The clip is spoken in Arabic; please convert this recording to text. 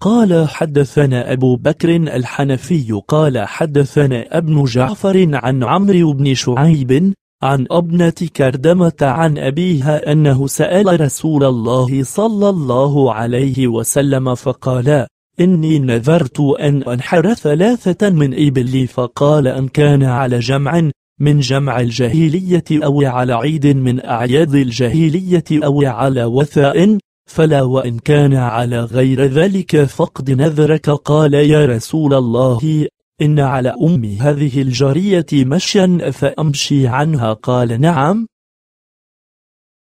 قال حدثنا أبو بكر الحنفي قال حدثنا ابن جعفر عن عمرو بن شعيب عن ابنة كردمة عن أبيها أنه سأل رسول الله صلى الله عليه وسلم فقال إني نذرت أن أنحر ثلاثة من إبلي فقال أن كان على جمع من جمع الجاهلية أو على عيد من أعياد الجاهلية أو على وثاء فلا وإن كان على غير ذلك فقد نذرك قال يا رسول الله إن على أم هذه الجارية مشيا فأمشي عنها قال نعم